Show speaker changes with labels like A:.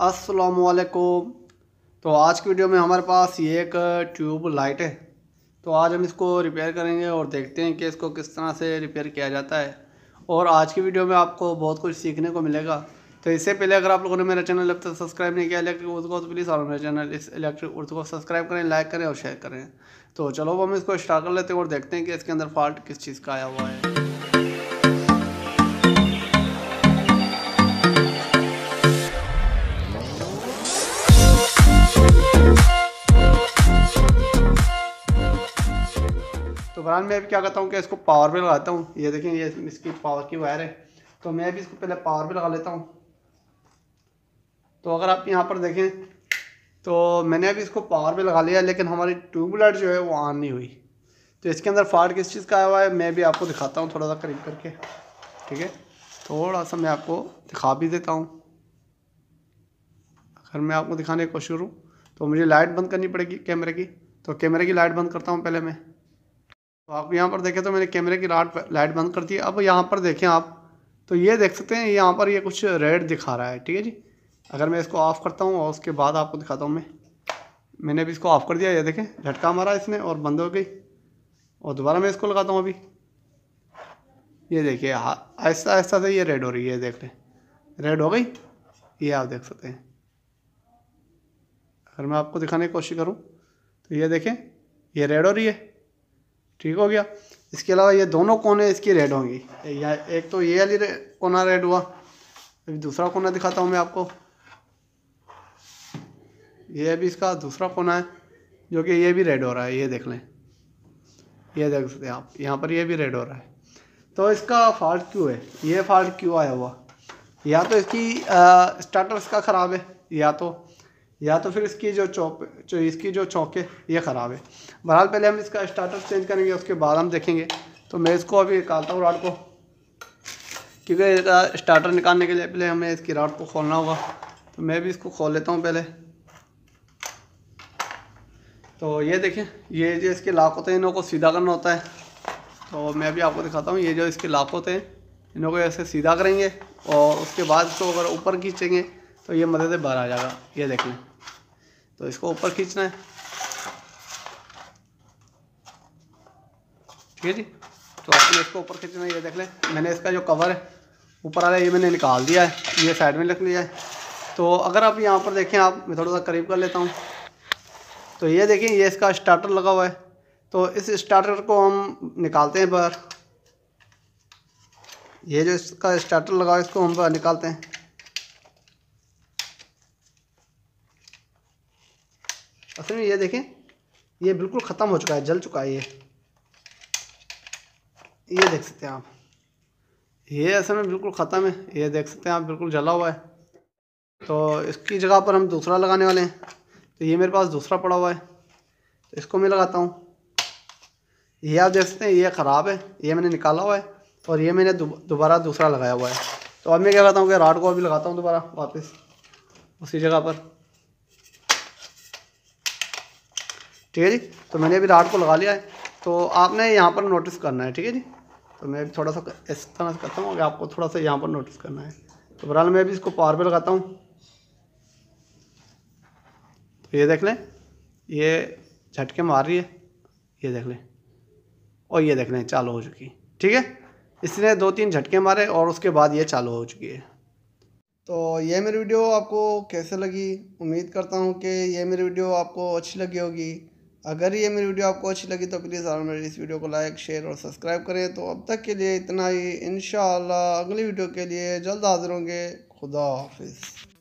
A: वालेकुम तो आज की वीडियो में हमारे पास ये एक ट्यूब लाइट है तो आज हम इसको रिपेयर करेंगे और देखते हैं कि इसको किस तरह से रिपेयर किया जाता है और आज की वीडियो में आपको बहुत कुछ सीखने को मिलेगा तो इससे पहले अगर आप लोगों ने मेरा चैनल अब तक सब्सक्राइब नहीं किया इलेक्ट्रिक उर्दू को तो प्लीज़ और मेरे चैनल इस इलेक्ट्रिक उर्दू को सब्सक्राइब करें लाइक करें और शेयर करें तो चलो हम इसको स्टार्ट कर लेते हैं और देखते हैं कि इसके अंदर फॉल्ट किस चीज़ का आया हुआ है फिलहाल मैं भी क्या करता हूँ कि इसको पावर भी लगाता हूँ ये देखें ये इसकी पावर की वायर है तो मैं भी इसको पहले पावर भी लगा लेता हूँ तो अगर आप यहाँ पर देखें तो मैंने अभी इसको पावर भी लगा लिया लेकिन हमारी ट्यूबलाइट जो है वो ऑन नहीं हुई तो इसके अंदर फाट किस चीज़ का आया हुआ है मैं भी आपको दिखाता हूँ थोड़ा सा करीब करके ठीक है थोड़ा सा मैं आपको दिखा भी देता हूँ अगर मैं आपको दिखाने की कोशिश करूँ तो मुझे लाइट बंद करनी पड़ेगी कैमरे की तो कैमरे की लाइट बंद करता हूँ पहले मैं तो आप यहाँ पर देखें तो मैंने कैमरे की लाइट लाइट बंद कर दी अब यहाँ पर देखें आप तो ये देख सकते हैं यहाँ पर ये कुछ रेड दिखा रहा है ठीक है जी अगर मैं इसको ऑफ़ करता हूँ और उसके बाद आपको दिखाता हूँ मैं मैंने भी इसको ऑफ़ कर दिया ये देखें झटका मारा इसने और बंद हो गई और दोबारा मैं इसको लगाता हूँ अभी ये देखिए आहिस्ता आहिस्ता से ये रेड हो रही है देख लें रेड हो गई ये आप देख सकते हैं अगर मैं आपको दिखाने की कोशिश करूँ तो ये देखें ये रेड हो रही है ठीक हो गया इसके अलावा ये दोनों कोने इसकी रेड होंगी या एक तो ये वाली रे, कोना रेड हुआ अभी दूसरा कोना दिखाता हूँ मैं आपको ये अभी इसका दूसरा कोना है जो कि ये भी रेड हो रहा है ये देख लें ये देख सकते हैं आप यहाँ पर ये भी रेड हो रहा है तो इसका फॉल्ट क्यों है ये फॉल्ट क्यों आया हुआ या तो इसकी स्टार्टर इसका ख़राब है या तो या तो फिर इसकी जो चौप जो इसकी जो चौक है ये ख़राब है बहरहाल पहले हम इसका स्टार्टर चेंज करेंगे उसके बाद हम देखेंगे तो मैं इसको अभी निकालता हूँ राड को क्योंकि इसका स्टार्टर निकालने के लिए पहले हमें इसकी राड को खोलना होगा तो मैं भी इसको खोल लेता हूँ पहले तो ये देखें ये जो इसके लाख होते हैं इनको सीधा करना होता है तो मैं भी आपको दिखाता हूँ ये जो इसके लाख होते हैं इनको ऐसे सीधा करेंगे और उसके बाद इसको अगर ऊपर खींचेंगे तो ये मदद से बाहर आ जाएगा ये देख लें तो इसको ऊपर खींचना है ठीक है जी तो आपने इसको ऊपर खींचना है ये देख लें मैंने इसका जो कवर है ऊपर है ये मैंने निकाल दिया है ये साइड में रख लिया है तो अगर आप यहाँ पर देखें आप मैं थोड़ा सा करीब कर लेता हूँ तो ये देखें ये इसका स्टार्टर लगा हुआ है तो इस स्टार्टर को हम निकालते हैं बाहर ये जो इसका स्टार्टर लगा है इसको हम निकालते हैं फिर ये देखें ये बिल्कुल ख़त्म हो चुका है जल चुका है ये ये देख सकते हैं आप ये असल में बिल्कुल ख़त्म है ये देख सकते हैं आप बिल्कुल जला हुआ है तो इसकी जगह पर हम दूसरा लगाने वाले हैं तो ये मेरे पास दूसरा पड़ा हुआ है तो इसको मैं लगाता हूँ ये आप देख सकते हैं ये ख़राब है ये मैंने निकाला हुआ है और ये मैंने दोबारा दूसरा लगाया हुआ है तो अब मैं क्या करता हूँ कि राड को अभी लगाता हूँ दोबारा वापस उसी जगह पर ठीक है जी तो मैंने अभी रात को लगा लिया है तो आपने यहाँ पर नोटिस करना है ठीक है जी तो मैं भी थोड़ा सा इस तरह से करता हूँ कि आपको थोड़ा सा यहाँ पर नोटिस करना है तो बहरहाल मैं अभी इसको पावर पर लगाता हूँ तो ये देख लें ये झटके मार रही है ये देख लें और ये देख लें चालू हो चुकी ठीक है इसने दो तीन झटके मारे और उसके बाद ये चालू हो चुकी है तो ये मेरी वीडियो आपको कैसे लगी उम्मीद करता हूँ कि ये मेरी वीडियो आपको अच्छी लगी होगी अगर ये मेरी वीडियो आपको अच्छी लगी तो प्लीज़ और मेरे इस वीडियो को लाइक शेयर और सब्सक्राइब करें तो अब तक के लिए इतना ही इन अगली वीडियो के लिए जल्द हाजिर होंगे खुदा हाफिज़